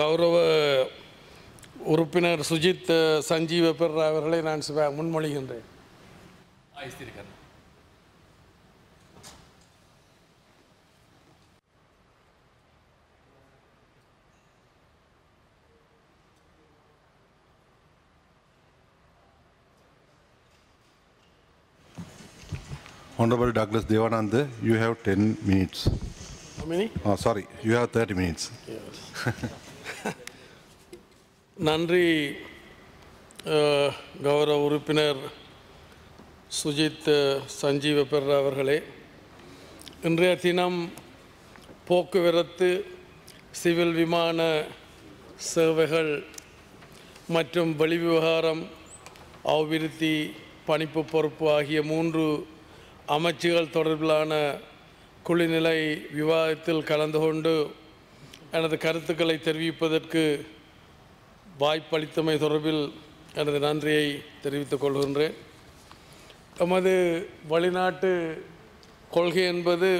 கௌரவ உறுப்பினர் சுஜித் சஞ்சீவ பெற அவர்களை நான் சிவ முன்மொழிகின்றேன் Honorable Douglas Devanand, you have 10 minutes. How many? Oh, sorry, you have 30 minutes. Yes. நன்றி கௌரவ உறுப்பினர் சுஜித் சஞ்சீவ பெர்ரா அவர்களே இன்றைய தினம் போக்குவரத்து சிவில் விமான சேவைகள் மற்றும் வெளிவிவகாரம் அபிவிருத்தி பணிப்பு பொறுப்பு ஆகிய மூன்று அமைச்சுகள் தொடர்பிலான குழுநிலை விவாதத்தில் கலந்து கொண்டு எனது கருத்துக்களை தெரிவிப்பதற்கு வாய்ப்பளித்தமை தொடர்பில் எனது நன்றியை தெரிவித்துக் கொள்கின்றேன் எமது வழிநாட்டு கொள்கை என்பது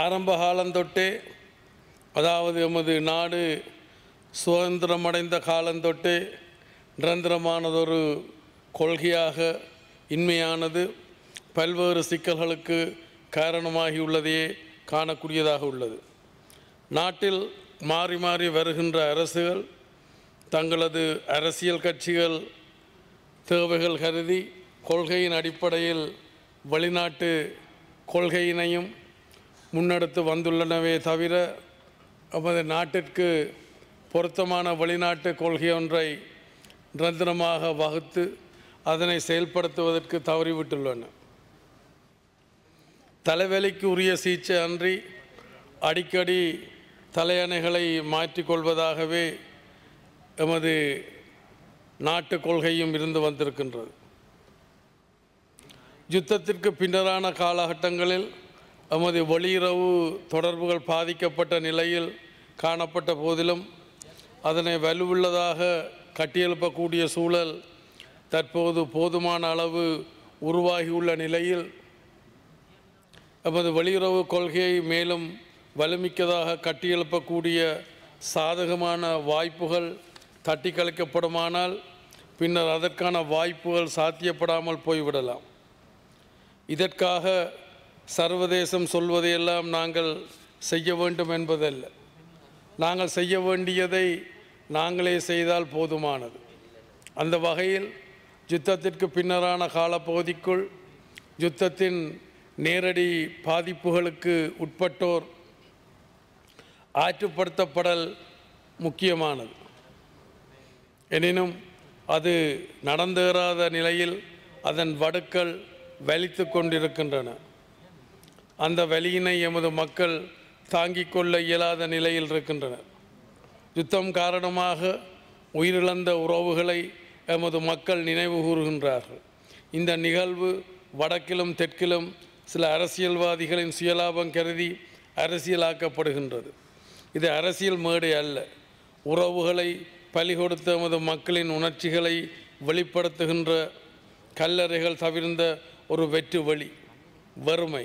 ஆரம்ப காலந்தொட்டே அதாவது எமது நாடு சுதந்திரமடைந்த காலந்தொட்டே நிரந்தரமானதொரு கொள்கையாக இன்மையானது பல்வேறு சிக்கல்களுக்கு காரணமாகியுள்ளதையே காணக்கூடியதாக உள்ளது நாட்டில் மாறி மாறி வருகின்ற அரசுகள் தங்களது அரசியல் கட்சிகள் தேவைகள் கருதி கொள்கையின் அடிப்படையில் வெளிநாட்டு கொள்கையினையும் முன்னெடுத்து வந்துள்ளனவே தவிர நமது நாட்டிற்கு பொருத்தமான வெளிநாட்டு கொள்கை ஒன்றை நிரந்தரமாக வகுத்து அதனை செயல்படுத்துவதற்கு தவறிவிட்டுள்ளன தலைவலிக்கு உரிய சிகிச்சை அன்றி அடிக்கடி தலையணைகளை மாற்றிக்கொள்வதாகவே எமது நாட்டு கொள்கையும் இருந்து வந்திருக்கின்றது யுத்தத்திற்கு பின்னரான காலகட்டங்களில் எமது வெளியுறவு தொடர்புகள் பாதிக்கப்பட்ட நிலையில் காணப்பட்ட போதிலும் அதனை வலுவுள்ளதாக கட்டியெழுப்பக்கூடிய சூழல் தற்போது போதுமான அளவு உருவாகியுள்ள நிலையில் எமது வெளியுறவு கொள்கையை மேலும் வலுமிக்கதாக கட்டியெழுப்பக்கூடிய சாதகமான வாய்ப்புகள் தட்டி கலைக்கப்படுமானால் பின்னர் அதற்கான வாய்ப்புகள் சாத்தியப்படாமல் போய்விடலாம் இதற்காக சர்வதேசம் சொல்வதையெல்லாம் நாங்கள் செய்ய வேண்டும் என்பதல்ல நாங்கள் செய்ய வேண்டியதை நாங்களே செய்தால் போதுமானது அந்த வகையில் யுத்தத்திற்கு பின்னரான காலப்பகுதிக்குள் யுத்தத்தின் நேரடி பாதிப்புகளுக்கு உட்பட்டோர் ஆற்றுப்படுத்தப்படல் முக்கியமானது எனினும் அது நடந்தேறாத நிலையில் அதன் வடுக்கள் வலித்து கொண்டிருக்கின்றன அந்த வலியினை எமது மக்கள் தாங்கிக் கொள்ள இயலாத நிலையில் இருக்கின்றனர் யுத்தம் காரணமாக உயிரிழந்த உறவுகளை எமது மக்கள் நினைவு கூறுகின்றார்கள் இந்த நிகழ்வு வடக்கிலும் தெற்கிலும் சில அரசியல்வாதிகளின் சுயலாபம் கருதி அரசியலாக்கப்படுகின்றது இது அரசியல் மேடை அல்ல உறவுகளை பலி கொடுத்த எமது மக்களின் உணர்ச்சிகளை வெளிப்படுத்துகின்ற கல்லறைகள் தவிர்ந்த ஒரு வெற்று வழி வறுமை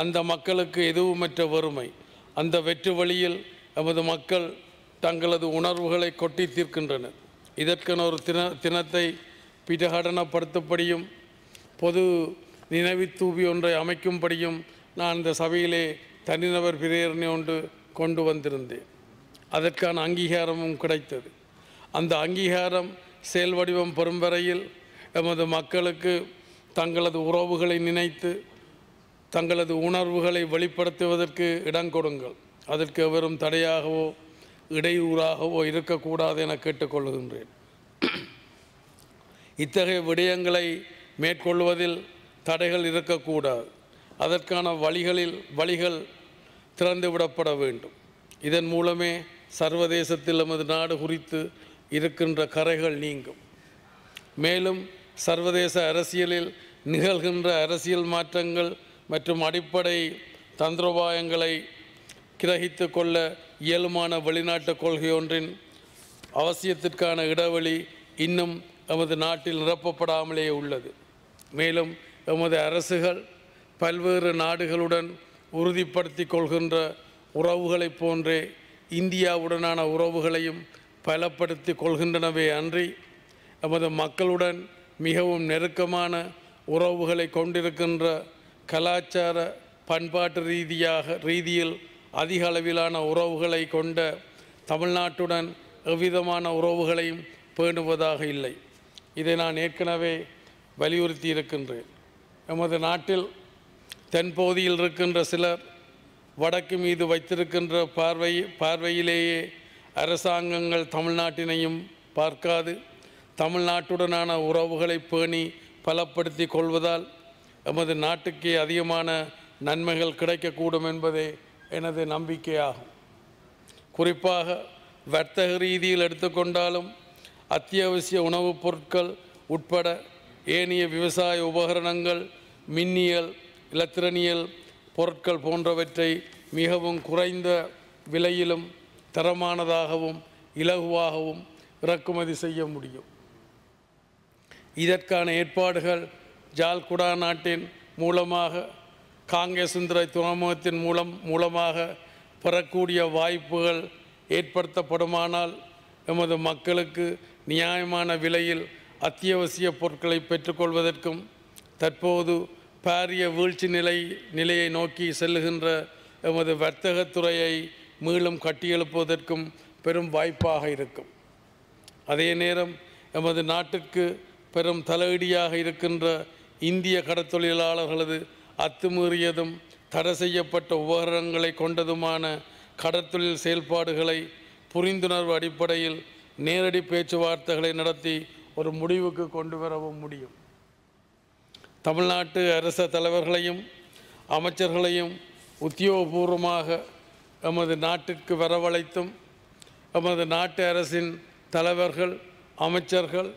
அந்த மக்களுக்கு எதுவுமற்ற வறுமை அந்த வெற்று வழியில் எமது மக்கள் தங்களது உணர்வுகளை கொட்டி தீர்க்கின்றனர் இதற்கென ஒரு தின தினத்தை பிரகடனப்படுத்தப்படியும் பொது நினைவுத்தூவி ஒன்றை அமைக்கும்படியும் நான் இந்த சபையிலே தனிநபர் பிரேரணை ஒன்று கொண்டு வந்திருந்தேன் அதற்கான அங்கீகாரமும் கிடைத்தது அந்த அங்கீகாரம் செயல் வடிவம் பெறும் வரையில் எமது மக்களுக்கு தங்களது உறவுகளை நினைத்து தங்களது உணர்வுகளை வெளிப்படுத்துவதற்கு இடம் கொடுங்கள் அதற்கு வெறும் தடையாகவோ இடையூறாகவோ இருக்கக்கூடாது என கேட்டுக்கொள்கின்றேன் இத்தகைய விடயங்களை மேற்கொள்வதில் தடைகள் இருக்கக்கூடாது அதற்கான வழிகளில் வழிகள் திறந்துவிடப்பட வேண்டும் இதன் மூலமே சர்வதேசத்தில் நமது நாடு குறித்து இருக்கின்ற கரைகள் நீங்கும் மேலும் சர்வதேச அரசியலில் நிகழ்கின்ற அரசியல் மாற்றங்கள் மற்றும் அடிப்படை தந்திரோபாயங்களை கிரகித்து கொள்ள இயலுமான வெளிநாட்டு கொள்கை ஒன்றின் அவசியத்திற்கான இடைவெளி இன்னும் எமது நாட்டில் நிரப்பப்படாமலே உள்ளது மேலும் எமது அரசுகள் பல்வேறு நாடுகளுடன் உறுதிப்படுத்தி கொள்கின்ற உறவுகளைப் போன்றே இந்தியாவுடனான உறவுகளையும் பலப்படுத்தி கொள்கின்றனவே அன்றி நமது மக்களுடன் மிகவும் நெருக்கமான உறவுகளை கொண்டிருக்கின்ற கலாச்சார பண்பாட்டு ரீதியாக ரீதியில் அதிக அளவிலான உறவுகளை கொண்ட தமிழ்நாட்டுடன் எவ்விதமான உறவுகளையும் பேணுவதாக இல்லை இதை நான் ஏற்கனவே வலியுறுத்தி இருக்கின்றேன் நமது நாட்டில் தென்பகுதியில் இருக்கின்ற சிலர் வடக்கு மீது வைத்திருக்கின்ற பார்வை பார்வையிலேயே அரசாங்கங்கள் தமிழ்நாட்டினையும் பார்க்காது தமிழ்நாட்டுடனான உறவுகளை பேணி பலப்படுத்தி கொள்வதால் எமது நாட்டுக்கு அதிகமான நன்மைகள் கிடைக்கக்கூடும் என்பதே எனது நம்பிக்கையாகும் குறிப்பாக வர்த்தக ரீதியில் எடுத்துக்கொண்டாலும் அத்தியாவசிய உணவுப் பொருட்கள் உட்பட ஏனைய விவசாய உபகரணங்கள் மின்னியல் இலத்திரனியல் பொருட்கள் போன்றவற்றை மிகவும் குறைந்த விலையிலும் தரமானதாகவும் இலகுவாகவும் இறக்குமதி செய்ய முடியும் இதற்கான ஏற்பாடுகள் ஜால்குடா நாட்டின் மூலமாக காங்கேசுந்தரை துறைமுகத்தின் மூலம் மூலமாக பெறக்கூடிய வாய்ப்புகள் ஏற்படுத்தப்படுமானால் எமது மக்களுக்கு நியாயமான விலையில் அத்தியாவசிய பொருட்களை பெற்றுக்கொள்வதற்கும் தற்போது பாரிய வீழ்ச்சி நிலை நிலையை நோக்கி செல்லுகின்ற எமது வர்த்தகத்துறையை மீளும் கட்டியெழுப்புவதற்கும் பெரும் வாய்ப்பாக இருக்கும் அதே நேரம் எமது நாட்டிற்கு பெரும் தலையீடியாக இருக்கின்ற இந்திய கடற்தொழிலாளர்களது அத்துமீறியதும் தடை செய்யப்பட்ட உபகரணங்களை கொண்டதுமான கடற்தொழில் செயல்பாடுகளை புரிந்துணர்வு அடிப்படையில் நேரடி பேச்சுவார்த்தைகளை நடத்தி ஒரு முடிவுக்கு கொண்டு வரவும் முடியும் தமிழ்நாட்டு அரச தலைவர்களையும் அமைச்சர்களையும் உத்தியோகபூர்வமாக எமது நாட்டிற்கு வரவழைத்தும் எமது நாட்டு அரசின் தலைவர்கள் அமைச்சர்கள்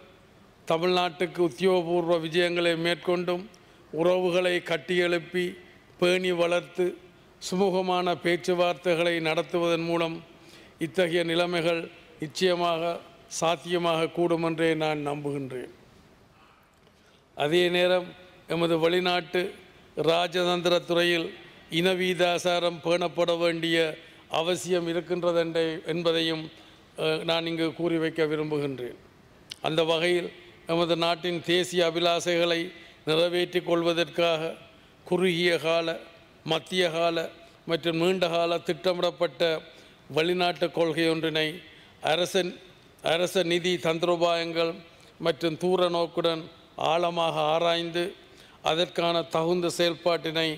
தமிழ்நாட்டுக்கு உத்தியோகபூர்வ விஜயங்களை மேற்கொண்டும் உறவுகளை கட்டியெழுப்பி பேணி வளர்த்து சுமூகமான பேச்சுவார்த்தைகளை நடத்துவதன் மூலம் இத்தகைய நிலைமைகள் நிச்சயமாக சாத்தியமாக கூடும் என்றே நான் நம்புகின்றேன் அதே நேரம் எமது வெளிநாட்டு ராஜதந்திர துறையில் இனவீதாசாரம் பேணப்பட வேண்டிய அவசியம் இருக்கின்றது என்பதையும் நான் இங்கு கூறி வைக்க விரும்புகின்றேன் அந்த வகையில் எமது நாட்டின் தேசிய அபிலாசைகளை நிறைவேற்றி கொள்வதற்காக குறுகிய கால மத்திய கால மற்றும் நீண்ட கால திட்டமிடப்பட்ட வெளிநாட்டு கொள்கை ஒன்றினை அரச அரச நிதி தந்திரோபாயங்கள் மற்றும் தூர நோக்குடன் ஆழமாக ஆராய்ந்து அதற்கான தகுந்த செயல்பாட்டினை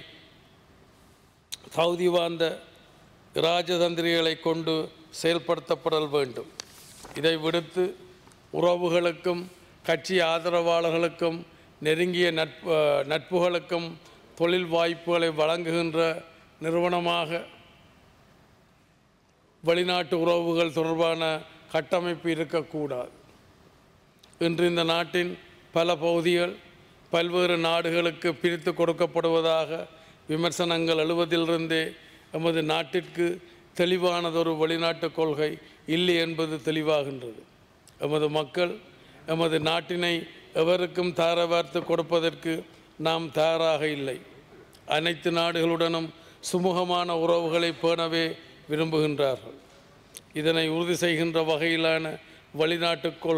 தகுதி வாய்ந்த இராஜதந்திரிகளை கொண்டு செயல்படுத்தப்படல் வேண்டும் இதை விடுத்து உறவுகளுக்கும் கட்சி ஆதரவாளர்களுக்கும் நெருங்கிய நட்பு நட்புகளுக்கும் தொழில் வாய்ப்புகளை வழங்குகின்ற நிறுவனமாக வெளிநாட்டு உறவுகள் தொடர்பான கட்டமைப்பு இருக்கக்கூடாது இன்று இந்த நாட்டின் பல பகுதிகள் பல்வேறு நாடுகளுக்கு பிரித்து கொடுக்கப்படுவதாக விமர்சனங்கள் எழுவதிலிருந்தே எமது நாட்டிற்கு தெளிவானதொரு வெளிநாட்டு கொள்கை இல்லை என்பது தெளிவாகின்றது எமது மக்கள் எமது நாட்டினை எவருக்கும் தாரவார்த்து கொடுப்பதற்கு நாம் தயாராக இல்லை அனைத்து நாடுகளுடனும் சுமூகமான உறவுகளை பேணவே விரும்புகின்றார்கள் இதனை உறுதி செய்கின்ற வகையிலான வழிநாட்டு கொள்கை